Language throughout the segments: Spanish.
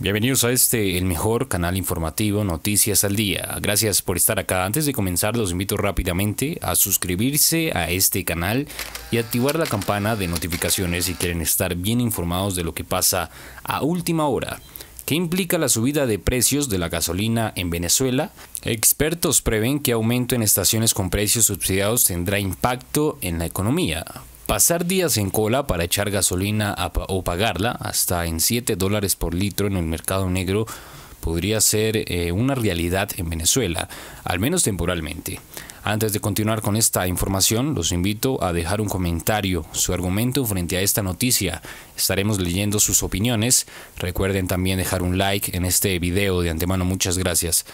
Bienvenidos a este, el mejor canal informativo Noticias al Día. Gracias por estar acá. Antes de comenzar, los invito rápidamente a suscribirse a este canal y activar la campana de notificaciones si quieren estar bien informados de lo que pasa a última hora. ¿Qué implica la subida de precios de la gasolina en Venezuela? Expertos prevén que aumento en estaciones con precios subsidiados tendrá impacto en la economía. Pasar días en cola para echar gasolina o pagarla, hasta en 7 dólares por litro en el mercado negro, podría ser eh, una realidad en Venezuela, al menos temporalmente. Antes de continuar con esta información, los invito a dejar un comentario, su argumento frente a esta noticia. Estaremos leyendo sus opiniones. Recuerden también dejar un like en este video de antemano. Muchas gracias.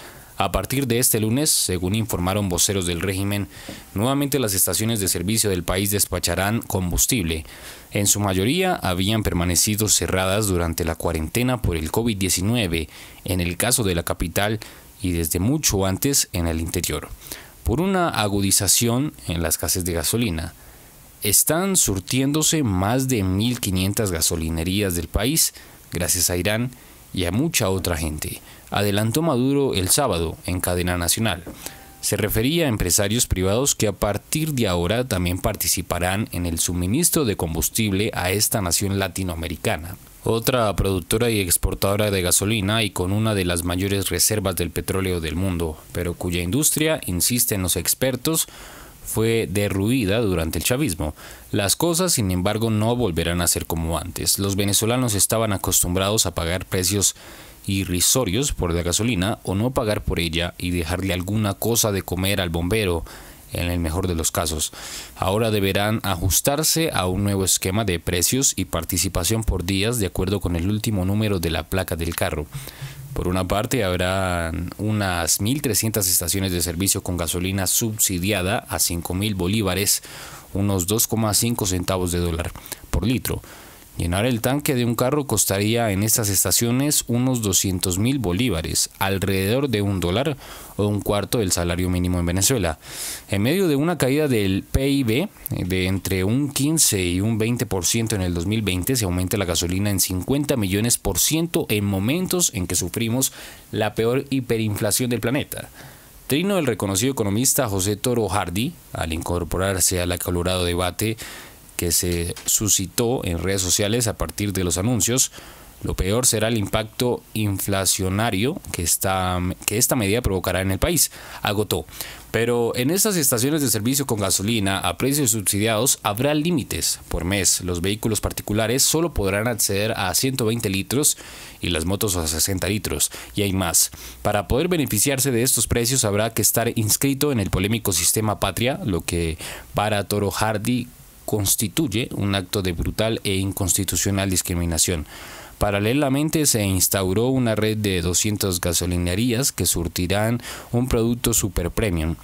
A partir de este lunes, según informaron voceros del régimen, nuevamente las estaciones de servicio del país despacharán combustible. En su mayoría habían permanecido cerradas durante la cuarentena por el COVID-19, en el caso de la capital y desde mucho antes en el interior, por una agudización en las escasez de gasolina están surtiéndose más de 1.500 gasolinerías del país gracias a Irán y a mucha otra gente, adelantó Maduro el sábado en cadena nacional. Se refería a empresarios privados que a partir de ahora también participarán en el suministro de combustible a esta nación latinoamericana. Otra productora y exportadora de gasolina y con una de las mayores reservas del petróleo del mundo, pero cuya industria, insisten los expertos, fue derruida durante el chavismo. Las cosas, sin embargo, no volverán a ser como antes. Los venezolanos estaban acostumbrados a pagar precios irrisorios por la gasolina o no pagar por ella y dejarle alguna cosa de comer al bombero en el mejor de los casos. Ahora deberán ajustarse a un nuevo esquema de precios y participación por días de acuerdo con el último número de la placa del carro. Por una parte, habrá unas 1.300 estaciones de servicio con gasolina subsidiada a 5.000 bolívares, unos 2,5 centavos de dólar por litro Llenar el tanque de un carro costaría en estas estaciones unos 200 mil bolívares, alrededor de un dólar o un cuarto del salario mínimo en Venezuela. En medio de una caída del PIB de entre un 15 y un 20% en el 2020, se aumenta la gasolina en 50 millones por ciento en momentos en que sufrimos la peor hiperinflación del planeta. Trino el reconocido economista José Toro Hardy, al incorporarse al acalorado debate, que se suscitó en redes sociales a partir de los anuncios. Lo peor será el impacto inflacionario que esta, que esta medida provocará en el país, agotó. Pero en estas estaciones de servicio con gasolina a precios subsidiados habrá límites. Por mes, los vehículos particulares solo podrán acceder a 120 litros y las motos a 60 litros. Y hay más. Para poder beneficiarse de estos precios habrá que estar inscrito en el polémico sistema Patria, lo que para Toro Hardy constituye un acto de brutal e inconstitucional discriminación. Paralelamente se instauró una red de 200 gasolinerías que surtirán un producto super premium.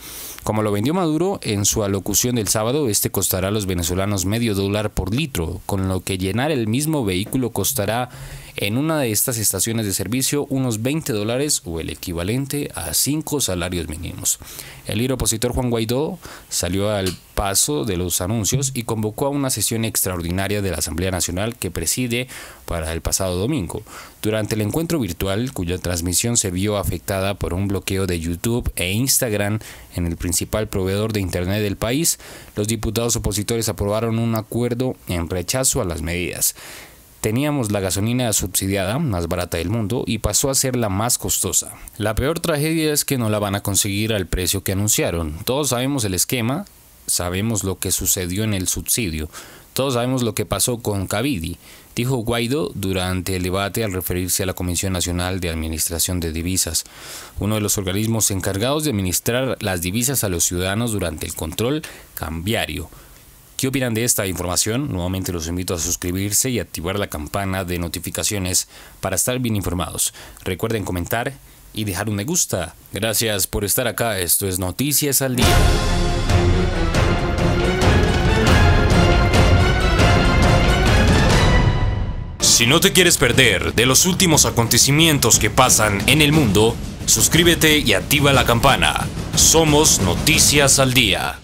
Como lo vendió Maduro en su alocución del sábado, este costará a los venezolanos medio dólar por litro, con lo que llenar el mismo vehículo costará en una de estas estaciones de servicio unos 20 dólares o el equivalente a 5 salarios mínimos. El líder opositor Juan Guaidó salió al paso de los anuncios y convocó a una sesión extraordinaria de la Asamblea Nacional que preside para el pasado domingo. Durante el encuentro virtual, cuya transmisión se vio afectada por un bloqueo de YouTube e Instagram en el principal proveedor de Internet del país, los diputados opositores aprobaron un acuerdo en rechazo a las medidas. Teníamos la gasolina subsidiada, más barata del mundo, y pasó a ser la más costosa. La peor tragedia es que no la van a conseguir al precio que anunciaron. Todos sabemos el esquema, sabemos lo que sucedió en el subsidio, todos sabemos lo que pasó con Cavidi, dijo Guaido durante el debate al referirse a la Comisión Nacional de Administración de Divisas, uno de los organismos encargados de administrar las divisas a los ciudadanos durante el control cambiario. ¿Qué opinan de esta información? Nuevamente los invito a suscribirse y activar la campana de notificaciones para estar bien informados. Recuerden comentar y dejar un me gusta. Gracias por estar acá, esto es Noticias al Día. Si no te quieres perder de los últimos acontecimientos que pasan en el mundo, suscríbete y activa la campana. Somos Noticias al Día.